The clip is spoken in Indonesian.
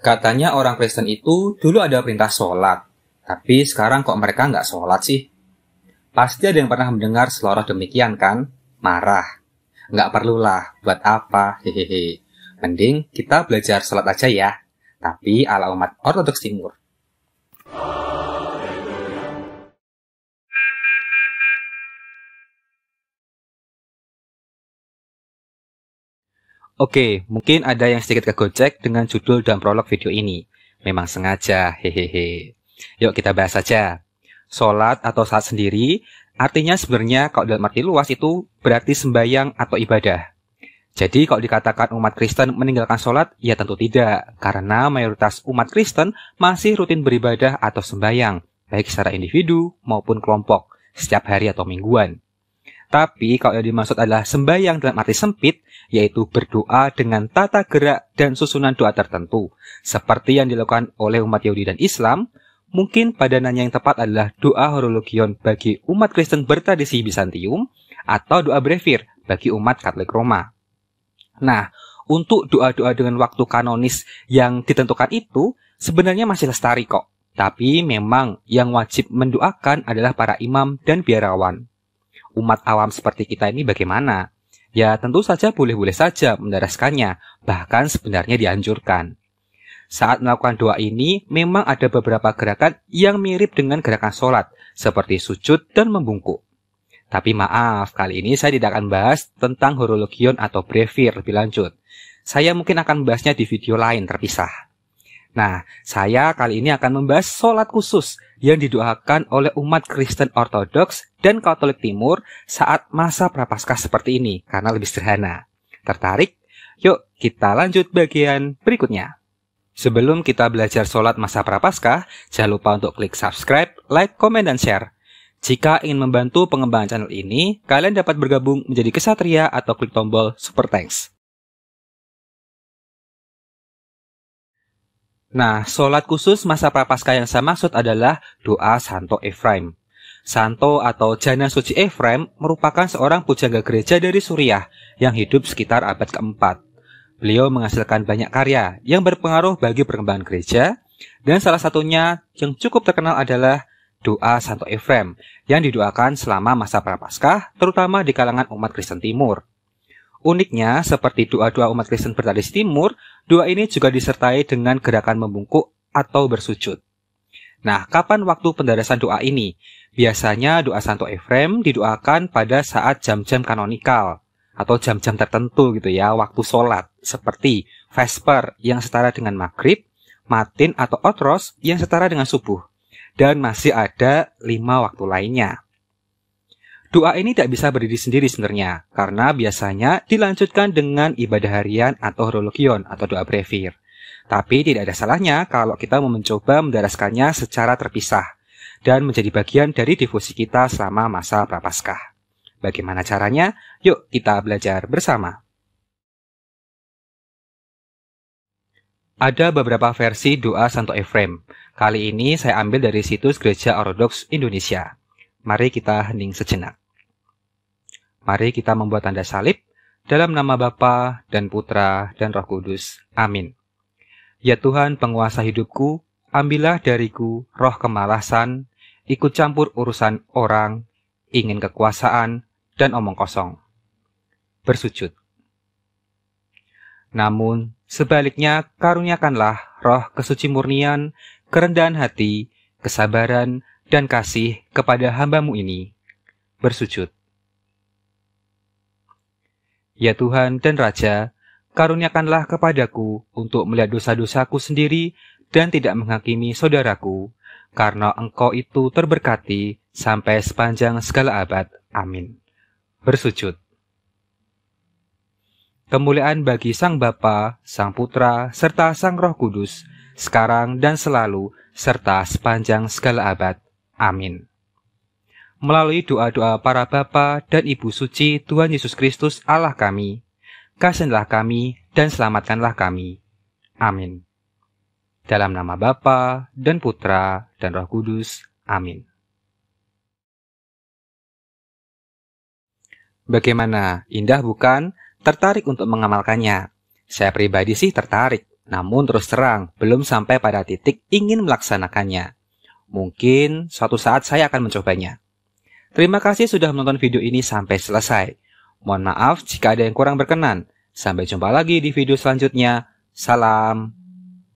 Katanya orang Kristen itu dulu ada perintah sholat, tapi sekarang kok mereka nggak sholat sih? Pasti ada yang pernah mendengar seloroh demikian kan? Marah. Nggak perlulah, buat apa, hehehe. Mending kita belajar sholat aja ya. Tapi ala umat Ortodoks Timur. Oke, mungkin ada yang sedikit kegocek dengan judul dan prolog video ini. Memang sengaja, hehehe. Yuk kita bahas saja. Sholat atau saat sendiri, artinya sebenarnya kalau dalam arti luas itu berarti sembahyang atau ibadah. Jadi kalau dikatakan umat Kristen meninggalkan sholat, ya tentu tidak, karena mayoritas umat Kristen masih rutin beribadah atau sembahyang, baik secara individu maupun kelompok, setiap hari atau mingguan. Tapi kalau yang dimaksud adalah sembahyang dalam arti sempit, yaitu berdoa dengan tata gerak dan susunan doa tertentu, seperti yang dilakukan oleh umat Yahudi dan Islam, mungkin padanannya yang tepat adalah doa horologion bagi umat Kristen bertradisi Bizantium atau doa brevir bagi umat Katolik Roma. Nah, untuk doa-doa dengan waktu kanonis yang ditentukan itu sebenarnya masih lestari kok. Tapi memang yang wajib mendoakan adalah para imam dan biarawan umat awam seperti kita ini bagaimana? Ya tentu saja boleh-boleh saja mendaraskannya, bahkan sebenarnya dianjurkan. Saat melakukan doa ini, memang ada beberapa gerakan yang mirip dengan gerakan sholat, seperti sujud dan membungkuk. Tapi maaf, kali ini saya tidak akan bahas tentang horologion atau brevir lebih lanjut. Saya mungkin akan membahasnya di video lain terpisah. Nah, saya kali ini akan membahas sholat khusus yang didoakan oleh umat Kristen Ortodoks dan Katolik Timur saat masa Prapaskah seperti ini, karena lebih sederhana. Tertarik? Yuk, kita lanjut bagian berikutnya. Sebelum kita belajar sholat masa Prapaskah, jangan lupa untuk klik subscribe, like, komen, dan share. Jika ingin membantu pengembangan channel ini, kalian dapat bergabung menjadi kesatria atau klik tombol super thanks. Nah, sholat khusus masa prapaskah yang saya maksud adalah doa Santo Efraim. Santo atau Jana Suci Efraim merupakan seorang pujangga gereja dari Suriah yang hidup sekitar abad keempat. Beliau menghasilkan banyak karya yang berpengaruh bagi perkembangan gereja, dan salah satunya yang cukup terkenal adalah doa Santo Efraim yang didoakan selama masa Prapaskah, terutama di kalangan umat Kristen Timur. Uniknya, seperti doa-doa umat Kristen bertadis timur, doa ini juga disertai dengan gerakan membungkuk atau bersujud. Nah, kapan waktu pendarasan doa ini? Biasanya doa Santo Efrem didoakan pada saat jam-jam kanonikal atau jam-jam tertentu gitu ya, waktu sholat, seperti Vesper yang setara dengan Maghrib, Matin atau Otros yang setara dengan Subuh, dan masih ada lima waktu lainnya. Doa ini tidak bisa berdiri sendiri sebenarnya, karena biasanya dilanjutkan dengan ibadah harian atau horologion atau doa brevir. Tapi tidak ada salahnya kalau kita mencoba mendaraskannya secara terpisah dan menjadi bagian dari difusi kita selama masa prapaskah. Bagaimana caranya? Yuk kita belajar bersama. Ada beberapa versi doa Santo Efrem. Kali ini saya ambil dari situs Gereja Ortodoks Indonesia. Mari kita hening sejenak. Mari kita membuat tanda salib dalam nama Bapa dan Putra dan Roh Kudus. Amin. Ya Tuhan penguasa hidupku, ambillah dariku roh kemalasan, ikut campur urusan orang, ingin kekuasaan, dan omong kosong. Bersujud. Namun, sebaliknya karuniakanlah roh kesuci murnian, kerendahan hati, kesabaran, dan kasih kepada hambamu ini. Bersujud. Ya Tuhan dan Raja, karuniakanlah kepadaku untuk melihat dosa-dosaku sendiri dan tidak menghakimi saudaraku, karena engkau itu terberkati sampai sepanjang segala abad. Amin. Bersujud. Kemuliaan bagi Sang Bapa, Sang Putra, serta Sang Roh Kudus, sekarang dan selalu, serta sepanjang segala abad. Amin melalui doa-doa para bapa dan ibu suci Tuhan Yesus Kristus Allah kami. Kasihanilah kami dan selamatkanlah kami. Amin. Dalam nama Bapa dan Putra dan Roh Kudus. Amin. Bagaimana? Indah bukan? Tertarik untuk mengamalkannya. Saya pribadi sih tertarik, namun terus terang belum sampai pada titik ingin melaksanakannya. Mungkin suatu saat saya akan mencobanya. Terima kasih sudah menonton video ini sampai selesai. Mohon maaf jika ada yang kurang berkenan. Sampai jumpa lagi di video selanjutnya. Salam.